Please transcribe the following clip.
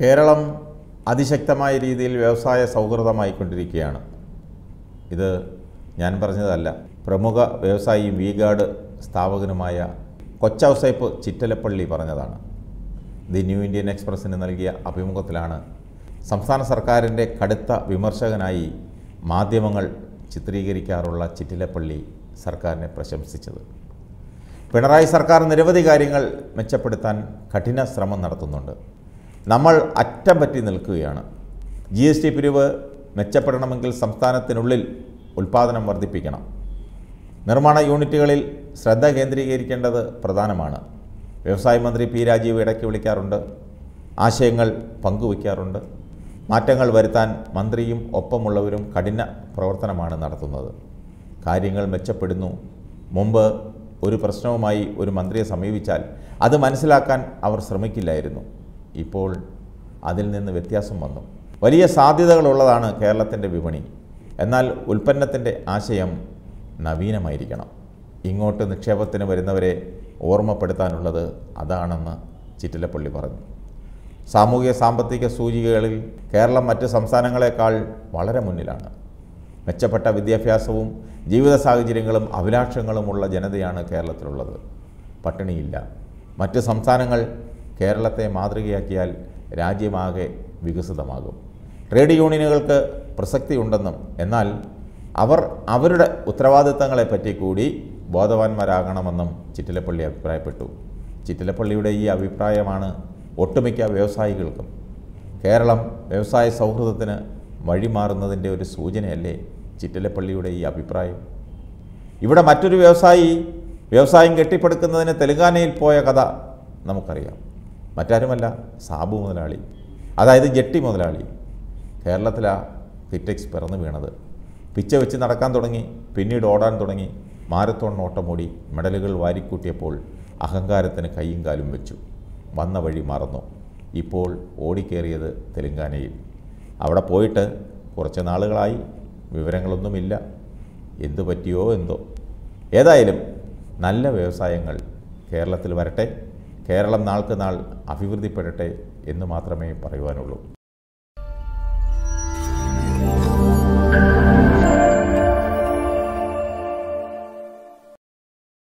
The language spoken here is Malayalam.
കേരളം അതിശക്തമായ രീതിയിൽ വ്യവസായ സൗഹൃദമായിക്കൊണ്ടിരിക്കുകയാണ് ഇത് ഞാൻ പറഞ്ഞതല്ല പ്രമുഖ വ്യവസായി വി ഗാർഡ് സ്ഥാപകനുമായ കൊച്ചൗസൈപ്പ് ചിറ്റലപ്പള്ളി പറഞ്ഞതാണ് ദി ന്യൂ ഇന്ത്യൻ എക്സ്പ്രസ്സിന് നൽകിയ അഭിമുഖത്തിലാണ് സംസ്ഥാന സർക്കാരിൻ്റെ കടുത്ത വിമർശകനായി മാധ്യമങ്ങൾ ചിത്രീകരിക്കാറുള്ള ചിറ്റിലപ്പള്ളി സർക്കാരിനെ പ്രശംസിച്ചത് പിണറായി സർക്കാർ നിരവധി കാര്യങ്ങൾ മെച്ചപ്പെടുത്താൻ കഠിന ശ്രമം നടത്തുന്നുണ്ട് നമ്മൾ അറ്റം പറ്റി നിൽക്കുകയാണ് ജി എസ് ടി പിരിവ് മെച്ചപ്പെടണമെങ്കിൽ സംസ്ഥാനത്തിനുള്ളിൽ ഉൽപ്പാദനം വർദ്ധിപ്പിക്കണം നിർമ്മാണ യൂണിറ്റുകളിൽ ശ്രദ്ധ കേന്ദ്രീകരിക്കേണ്ടത് പ്രധാനമാണ് വ്യവസായ മന്ത്രി പി രാജീവ് ഇടയ്ക്ക് വിളിക്കാറുണ്ട് ആശയങ്ങൾ പങ്കുവയ്ക്കാറുണ്ട് മാറ്റങ്ങൾ വരുത്താൻ മന്ത്രിയും ഒപ്പമുള്ളവരും കഠിന പ്രവർത്തനമാണ് നടത്തുന്നത് കാര്യങ്ങൾ മെച്ചപ്പെടുന്നു മുമ്പ് ഒരു പ്രശ്നവുമായി ഒരു മന്ത്രിയെ സമീപിച്ചാൽ അത് മനസ്സിലാക്കാൻ അവർ ശ്രമിക്കില്ലായിരുന്നു ഇപ്പോൾ അതിൽ നിന്ന് വ്യത്യാസം വന്നു വലിയ സാധ്യതകളുള്ളതാണ് കേരളത്തിൻ്റെ വിപണി എന്നാൽ ഉൽപ്പന്നത്തിൻ്റെ ആശയം നവീനമായിരിക്കണം ഇങ്ങോട്ട് നിക്ഷേപത്തിന് വരുന്നവരെ ഓർമ്മപ്പെടുത്താനുള്ളത് അതാണെന്ന് ചിറ്റിലപ്പള്ളി പറഞ്ഞു സാമൂഹിക സാമ്പത്തിക സൂചികകളിൽ കേരളം മറ്റ് സംസ്ഥാനങ്ങളെക്കാൾ വളരെ മുന്നിലാണ് മെച്ചപ്പെട്ട വിദ്യാഭ്യാസവും ജീവിത സാഹചര്യങ്ങളും അഭിലാഷങ്ങളുമുള്ള ജനതയാണ് കേരളത്തിലുള്ളത് പട്ടിണിയില്ല മറ്റ് സംസ്ഥാനങ്ങൾ കേരളത്തെ മാതൃകയാക്കിയാൽ രാജ്യമാകെ വികസിതമാകും ട്രേഡ് യൂണിയനുകൾക്ക് പ്രസക്തിയുണ്ടെന്നും എന്നാൽ അവർ അവരുടെ ഉത്തരവാദിത്തങ്ങളെപ്പറ്റി കൂടി ബോധവാന്മാരാകണമെന്നും ചിറ്റിലപ്പള്ളി അഭിപ്രായപ്പെട്ടു ചിറ്റിലപ്പള്ളിയുടെ ഈ അഭിപ്രായമാണ് ഒട്ടുമിക്ക വ്യവസായികൾക്കും കേരളം വ്യവസായ സൗഹൃദത്തിന് വഴിമാറുന്നതിൻ്റെ ഒരു സൂചനയല്ലേ ചിറ്റിലപ്പള്ളിയുടെ ഈ അഭിപ്രായം ഇവിടെ മറ്റൊരു വ്യവസായി വ്യവസായം കെട്ടിപ്പടുക്കുന്നതിന് തെലുങ്കാനയിൽ പോയ കഥ നമുക്കറിയാം മറ്റാരുമല്ല സാബു മുതലാളി അതായത് ജെട്ടി മുതലാളി കേരളത്തിലാ ഫിറ്റെക്സ് പിറന്ന് വീണത് പിച്ച വെച്ച് നടക്കാൻ തുടങ്ങി പിന്നീട് ഓടാൻ തുടങ്ങി മാരത്തോൺ ഓട്ടമോടി മെഡലുകൾ വാരിക്കൂട്ടിയപ്പോൾ അഹങ്കാരത്തിന് കൈയും കാലും വെച്ചു വന്ന വഴി മറന്നു ഇപ്പോൾ ഓടിക്കേറിയത് തെലുങ്കാനയിൽ അവിടെ പോയിട്ട് കുറച്ച് നാളുകളായി വിവരങ്ങളൊന്നുമില്ല എന്തു പറ്റിയോ എന്തോ ഏതായാലും നല്ല വ്യവസായങ്ങൾ കേരളത്തിൽ വരട്ടെ കേരളം നാൾക്ക് നാൾ അഭിവൃദ്ധിപ്പെടട്ടെ എന്ന് മാത്രമേ പറയുവാനുള്ളൂ